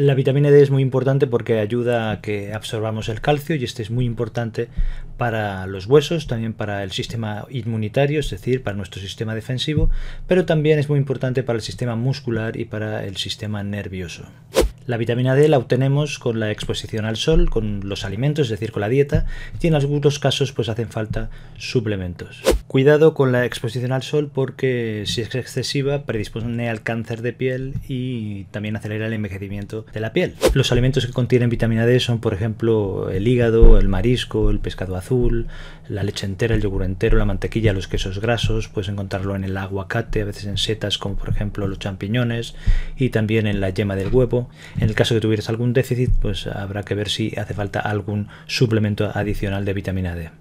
La vitamina D es muy importante porque ayuda a que absorbamos el calcio y este es muy importante para los huesos, también para el sistema inmunitario, es decir, para nuestro sistema defensivo, pero también es muy importante para el sistema muscular y para el sistema nervioso. La vitamina D la obtenemos con la exposición al sol, con los alimentos, es decir, con la dieta, y en algunos casos pues hacen falta suplementos. Cuidado con la exposición al sol porque si es excesiva predispone al cáncer de piel y también acelera el envejecimiento de la piel. Los alimentos que contienen vitamina D son por ejemplo el hígado, el marisco, el pescado azul, la leche entera, el yogur entero, la mantequilla, los quesos grasos, puedes encontrarlo en el aguacate, a veces en setas como por ejemplo los champiñones y también en la yema del huevo. En el caso que tuvieras algún déficit, pues habrá que ver si hace falta algún suplemento adicional de vitamina D.